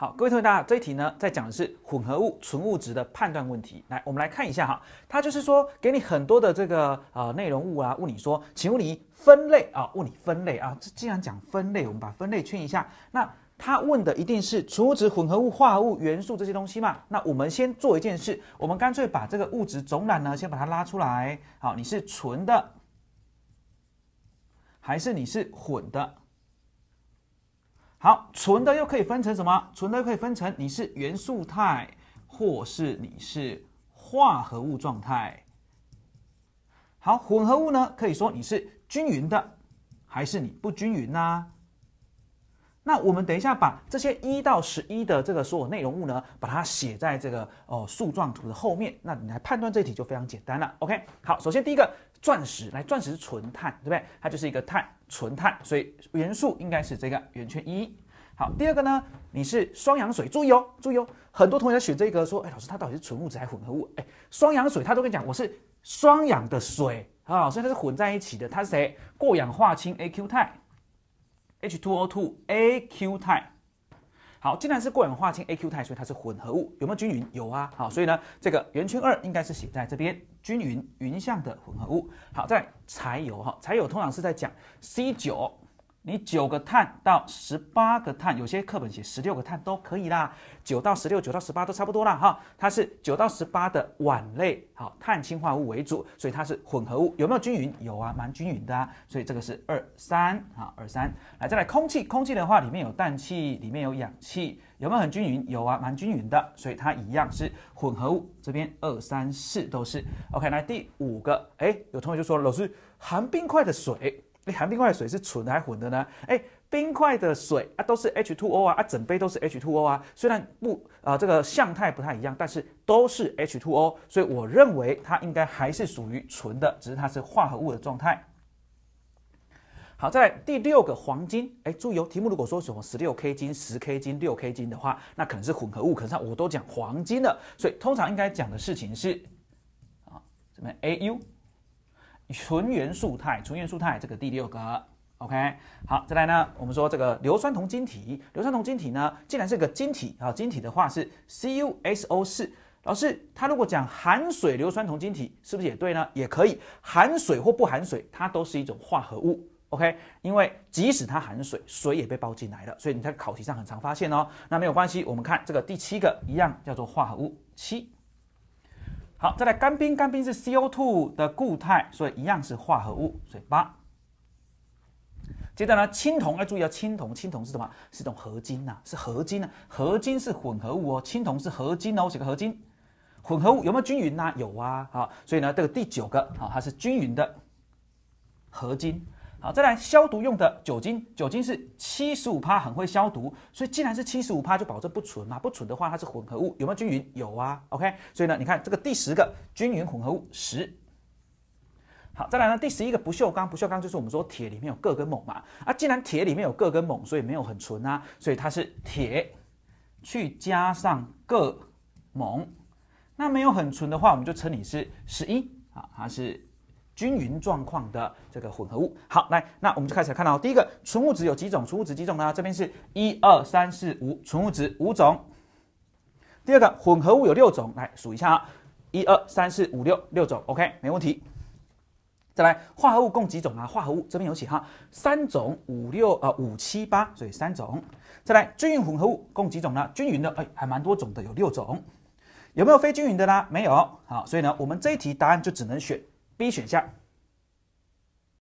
好，各位同学大，家这一题呢在讲的是混合物、纯物质的判断问题。来，我们来看一下哈，它就是说给你很多的这个呃内容物啊，问你说，请问你分类啊，问你分类啊。这既然讲分类，我们把分类圈一下。那他问的一定是纯物质、混合物、化合物、元素这些东西嘛？那我们先做一件事，我们干脆把这个物质总览呢先把它拉出来。好，你是纯的，还是你是混的？好，纯的又可以分成什么？纯的可以分成你是元素态，或是你是化合物状态。好，混合物呢，可以说你是均匀的，还是你不均匀呐？那我们等一下把这些一到十一的这个所有内容物呢，把它写在这个哦树状图的后面，那你来判断这题就非常简单了。OK，好，首先第一个。钻石来，钻石是纯碳，对不对？它就是一个碳，纯碳，所以元素应该是这个圆圈一。好，第二个呢，你是双氧水，注意哦，注意哦，很多同学选这个说，哎，老师它到底是纯物质还混合物？哎，双氧水他都跟你讲，我是双氧的水啊，所以它是混在一起的，它是谁？过氧化氢，A Q 态，H2O2，A Q 态。好，既然是过氧化氢 AQ 肽，所以它是混合物，有没有均匀？有啊，好，所以呢，这个圆圈二应该是写在这边，均匀匀相的混合物。好，在柴油哈，柴油通常是在讲 c 九你九个碳到十八个碳，有些课本写十六个碳都可以啦，九到十六、九到十八都差不多啦，哈，它是九到十八的烷类，好，碳氢化物为主，所以它是混合物，有没有均匀？有啊，蛮均匀的，所以这个是二三，好，二三，来再来空气，空气的话里面有氮气，里面有氧气，有没有很均匀？有啊，蛮均匀的，所以它一样是混合物，这边二三四都是 OK，来第五个，哎，有同学就说老师，含冰块的水。那含冰块的水是纯还混的呢？哎，冰块的水啊，都是 H2O 啊，啊，整杯都是 H2O 啊。虽然不啊，这个相态不太一样，但是都是 H2O，所以我认为它应该还是属于纯的，只是它是化合物的状态。好在第六个黄金，哎，注意哦，题目如果说什么十六 K 金、十 K 金、六 K 金的话，那可能是混合物。可是它我都讲黄金的，所以通常应该讲的事情是啊，什么 AU。纯元素态，纯元素态这个第六个，OK，好，再来呢，我们说这个硫酸铜晶体，硫酸铜晶体呢，既然是个晶体，啊，晶体的话是 CuSO 四，老师，他如果讲含水硫酸铜晶体，是不是也对呢？也可以，含水或不含水，它都是一种化合物，OK，因为即使它含水，水也被包进来了，所以你在考题上很常发现哦，那没有关系，我们看这个第七个一样叫做化合物七。好，再来干冰。干冰是 C O 2的固态，所以一样是化合物，所以八。接着呢，青铜要注意啊，青铜，青铜是什么？是一种合金呐，是合金呢。合金是混合物哦，青铜是合金哦。写个合金，混合物有没有均匀呐？有啊，好，所以呢，这个第九个好，它是均匀的合金。好，再来消毒用的酒精，酒精是七十五帕，很会消毒。所以既然是七十五帕，就保证不纯嘛？不纯的话，它是混合物，有没有均匀？有啊，OK。所以呢，你看这个第十个均匀混合物十。好，再来呢第十一个不锈钢，不锈钢就是我们说铁里面有铬跟锰嘛。啊，既然铁里面有铬跟锰，所以没有很纯啊，所以它是铁去加上铬锰，那没有很纯的话，我们就称你是十一啊，它是。均匀状况的这个混合物，好，来，那我们就开始看到第一个纯物质有几种？纯物质几种呢？这边是一二三四五，纯物质五种。第二个混合物有六种，来数一下啊，一二三四五六，六种，OK，没问题。再来化合物共几种啊？化合物这边有写哈？三种五六呃五七八，所以三种。再来均匀混合物共几种呢？均匀的哎，还蛮多种的，有六种，有没有非均匀的呢？没有，好，所以呢，我们这一题答案就只能选。B 选项。